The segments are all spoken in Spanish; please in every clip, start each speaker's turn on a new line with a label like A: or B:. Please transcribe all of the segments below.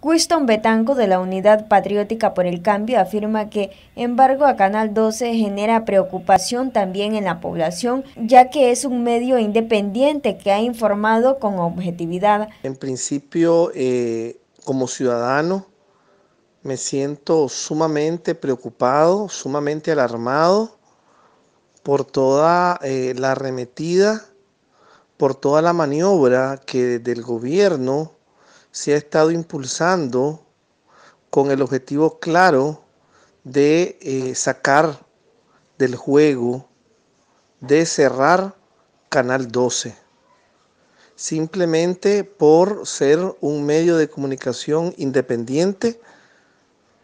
A: Winston Betanco de la Unidad Patriótica por el Cambio afirma que embargo a Canal 12 genera preocupación también en la población, ya que es un medio independiente que ha informado con objetividad.
B: En principio, eh, como ciudadano, me siento sumamente preocupado, sumamente alarmado por toda eh, la arremetida, por toda la maniobra que del gobierno se ha estado impulsando con el objetivo claro de eh, sacar del juego, de cerrar Canal 12, simplemente por ser un medio de comunicación independiente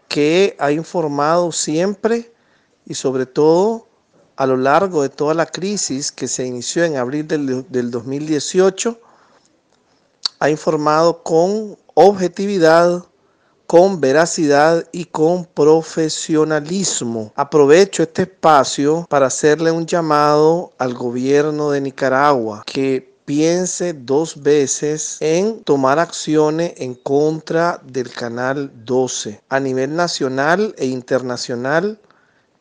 B: que ha informado siempre y sobre todo a lo largo de toda la crisis que se inició en abril del 2018 ha informado con objetividad, con veracidad y con profesionalismo. Aprovecho este espacio para hacerle un llamado al gobierno de Nicaragua que piense dos veces en tomar acciones en contra del Canal 12. A nivel nacional e internacional,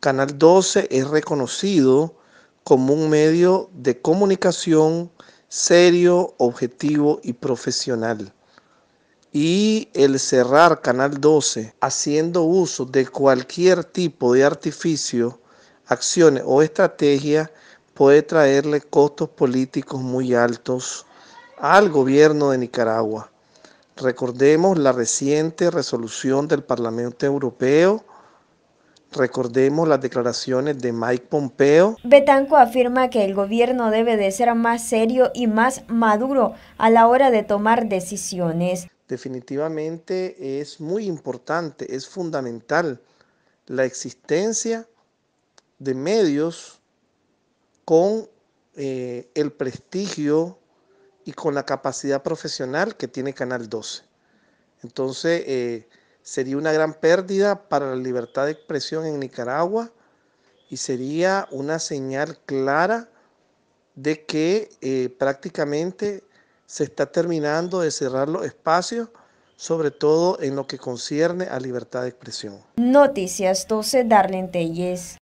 B: Canal 12 es reconocido como un medio de comunicación serio, objetivo y profesional. Y el cerrar Canal 12 haciendo uso de cualquier tipo de artificio, acciones o estrategia puede traerle costos políticos muy altos al gobierno de Nicaragua. Recordemos la reciente resolución del Parlamento Europeo Recordemos las declaraciones de Mike Pompeo.
A: Betanco afirma que el gobierno debe de ser más serio y más maduro a la hora de tomar decisiones.
B: Definitivamente es muy importante, es fundamental la existencia de medios con eh, el prestigio y con la capacidad profesional que tiene Canal 12. Entonces, eh, sería una gran pérdida para la libertad de expresión en Nicaragua y sería una señal clara de que eh, prácticamente se está terminando de cerrar los espacios, sobre todo en lo que concierne a libertad de expresión.
A: Noticias 12, Darlene Telles.